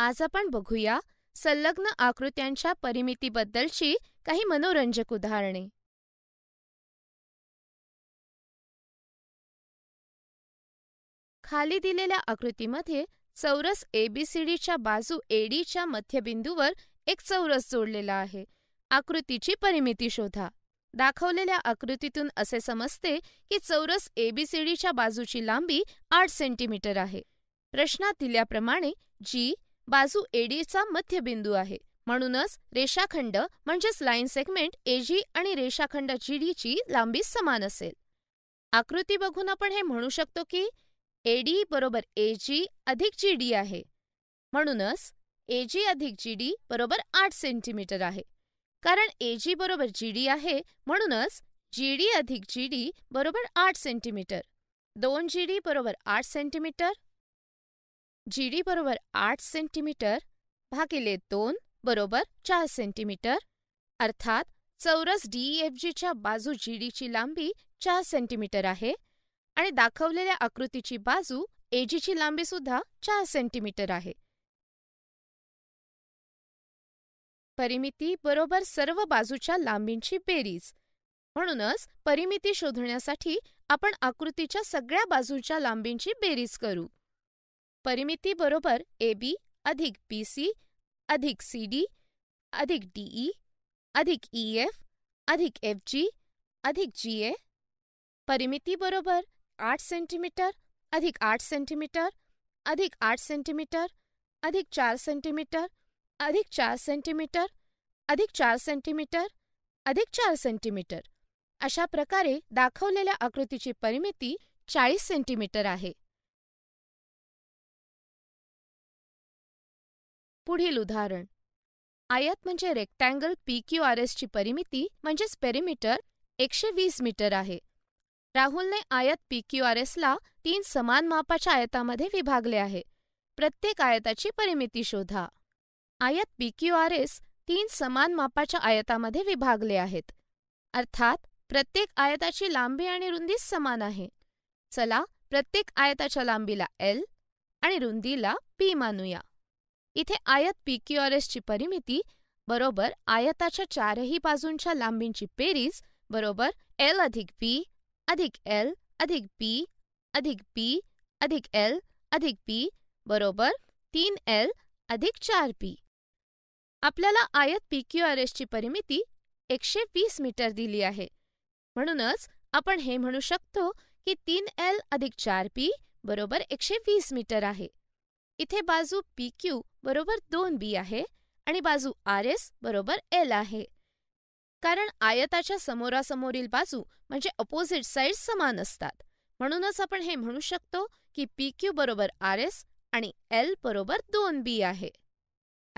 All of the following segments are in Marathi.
आज आपण बघूया संलग्न आकृत्यांच्या परिमितीबद्दलची काही मनोरंजक उदाहरणे खाली दिलेल्या आकृतीमध्ये चौरस एबीसीडीच्या बाजू एडीच्या मध्यबिंदूवर एक चौरस जोडलेला आहे आकृतीची परिमिती शोधा दाखवलेल्या आकृतीतून असे समजते की चौरस एबीसीडीच्या बाजूची लांबी आठ सेंटीमीटर आहे प्रश्नात दिल्याप्रमाणे जी बाजू एडीचा मध्यबिंदू आहे म्हणूनच रेषाखंड म्हणजेच लाईन सेगमेंट एजी आणि रेषाखंड जीडीची लांबी समान असेल आकृती बघून आपण हे म्हणू शकतो की एडी बरोबर एजी अधिक जी डी आहे म्हणूनच एजी अधिक जी डी बरोबर आठ सेंटीमीटर आहे कारण एजी बरोबर जी डी आहे म्हणूनच जी डी अधिक जी डी बरोबर आठ सेंटीमीटर दोन जी डी बरोबर आठ सेंटीमीटर जी डी बरोबर आठ सेंटीमीटर भागिले दोन बरोबर चार सेंटीमीटर अर्थात चौरस डीईएफजीच्या e बाजू जी डीची लांबी चार सेंटीमीटर आहे आणि दाखवलेल्या आकृतीची बाजू एजीची लांबी सुद्धा चार सेंटीमीटर आहे परिमिती बरोबर सर्व बाजूच्या लांबींची बेरीज म्हणूनच परिमिती शोधण्यासाठी आपण आकृतीच्या सगळ्या बाजूच्या लांबींची बेरीज करू परिमिती बरोबर ए बी अधिक बी सी अधिक सी डी अधिक डीई अधिक ई एफ अधिक एफ जी अधिक जी ए परिमिती बरोबर आठ सेंटीमीटर अधिक आठ सेंटीमीटर अधिक आठ सेंटीमीटर अधिक चार सेंटीमीटर अधिक चार सेंटीमीटर अधिक चार सेंटीमीटर अधिक चार सेंटीमीटर अशा प्रकारे दाखवलेल्या आकृतीची परिमिती चाळीस सेंटीमीटर आहे पुढील उदाहरण आयात म्हणजे रेक्टँगल पी क्यू आर एसची परिमिती म्हणजेच पेरिमीटर एकशे वीस मीटर आहे राहुलने आयात पी क्यू आर एसला तीन समान मापाच्या आयतामध्ये विभागले आहे प्रत्येक आयताची परिमिती शोधा आयात पी क्यू आर एस तीन समान मापाच्या आयतामध्ये विभागले आहेत अर्थात प्रत्येक आयताची लांबी आणि रुंदी समान आहे चला प्रत्येक आयताच्या लांबीला एल आणि रुंदीला पी मानूया इथे आयत पीक्यूआरएसची परिमिती बरोबर आयताच्या चारही बाजूंच्या लांबींची पेरीज बरोबर एल अधिक बी अधिक एल अधिक बी अधिक बी अधिक एल अधिक बी बरोबर तीन एल अधिक चार बी आपल्याला आयत पीक्यूआरएसची परिमिती एकशे वीस मीटर दिली आहे म्हणूनच आपण हे म्हणू शकतो की तीन एल अधिक चार पी बरोबर एकशे वीस मीटर आहे इथे बाजू पी क्यू बरोबर दोन बी आहे आणि बाजू आर एस बरोबर एल आहे कारण आयताच्या समोरासमोरील बाजू म्हणजे अपोजिट साईड समान असतात म्हणूनच आपण हे म्हणू शकतो की पी क्यू बरोबर आर एस आणि एल बरोबर दोन बी आहे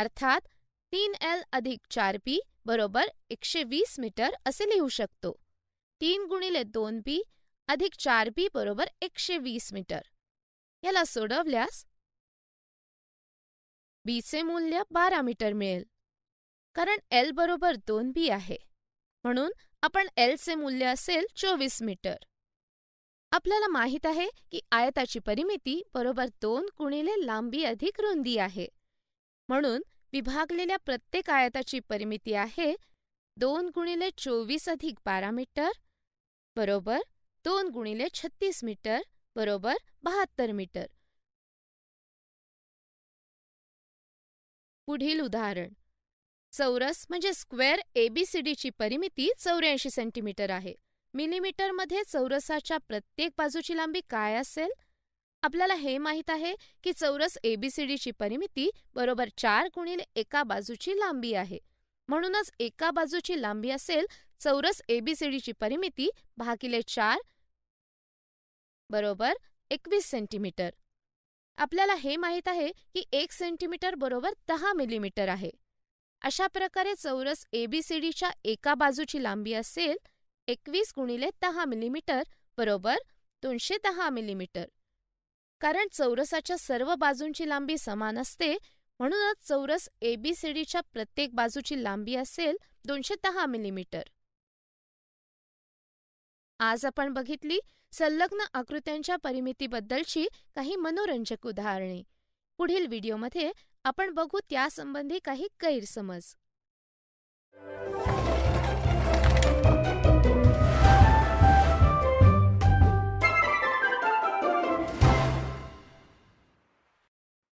अर्थात तीन एल अधिक चार बी बरोबर एकशे वीस मीटर असे लिहू शकतो तीन गुणिले दोन बी अधिक चार बी बरोबर एकशे वीस मीटर याला सोडवल्यास बीचे मूल्य बारा मीटर मिळेल कारण एल बरोबर दोन बी आहे म्हणून आपण एलचे मूल्य असेल चोवीस मीटर आपल्याला माहीत आहे की आयताची परिमिती बरोबर दोन गुणिले लांबी अधिक रुंदी आहे म्हणून विभागलेल्या प्रत्येक आयताची परिमिती आहे दोन गुणिले चोवीस अधिक बारा मीटर बरोबर दोन गुणिले छत्तीस मीटर बरोबर बहात्तर मीटर पुढील उदाहरण चौरस म्हणजे स्क्वेअर एबीसीडीची परिमिती चौऱ्याऐंशी सेंटीमीटर आहे मिलीमीटरमध्ये चौरसाच्या प्रत्येक बाजूची लांबी काय असेल आपल्याला हे माहीत आहे की चौरस एबीसीडीची परिमिती बरोबर चार गुणिले एका बाजूची लांबी आहे म्हणूनच एका बाजूची लांबी असेल चौरस एबीसीडीची परिमिती भागिले चार बरोबर एकवीस सेंटीमीटर आपल्याला हे माहीत आहे की एक सेंटीमीटर बरोबर दहा मिलीमीटर आहे अशा प्रकारे चौरस एबीसीडीच्या एका बाजूची लांबी असेल एकवीस गुणिले दहा मिलीमीटर बरोबर दोनशे दहा मिलीमीटर कारण चौरसाच्या सर्व बाजूंची लांबी समान असते म्हणूनच चौरस एबीसीडीच्या प्रत्येक बाजूची लांबी असेल दोनशे दहा मिलीमीटर आज आपण बघितली संलग्न आकृत्यांच्या परिमितीबद्दलची काही मनोरंजक उदाहरणे पुढील व्हिडिओमध्ये आपण बघू त्यासंबंधी काही गैरसमज